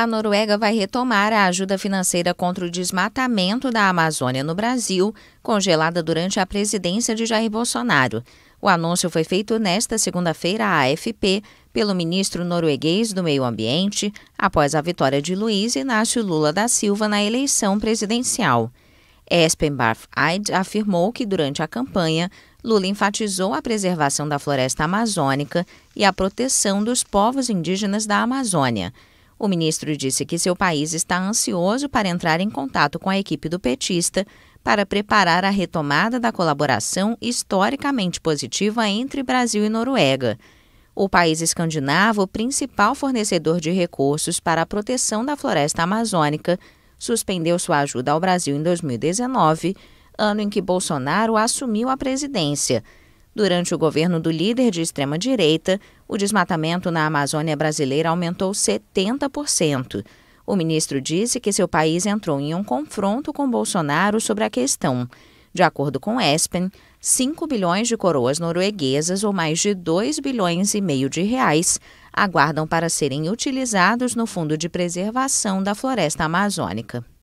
A Noruega vai retomar a ajuda financeira contra o desmatamento da Amazônia no Brasil, congelada durante a presidência de Jair Bolsonaro. O anúncio foi feito nesta segunda-feira à AFP pelo ministro norueguês do Meio Ambiente, após a vitória de Luiz Inácio Lula da Silva na eleição presidencial. Espen Barth Eid afirmou que durante a campanha, Lula enfatizou a preservação da floresta amazônica e a proteção dos povos indígenas da Amazônia. O ministro disse que seu país está ansioso para entrar em contato com a equipe do petista para preparar a retomada da colaboração historicamente positiva entre Brasil e Noruega. O país escandinavo, principal fornecedor de recursos para a proteção da floresta amazônica, suspendeu sua ajuda ao Brasil em 2019, ano em que Bolsonaro assumiu a presidência. Durante o governo do líder de extrema-direita, o desmatamento na Amazônia brasileira aumentou 70%. O ministro disse que seu país entrou em um confronto com Bolsonaro sobre a questão. De acordo com Espen, 5 bilhões de coroas norueguesas, ou mais de 2 bilhões e meio de reais, aguardam para serem utilizados no Fundo de Preservação da Floresta Amazônica.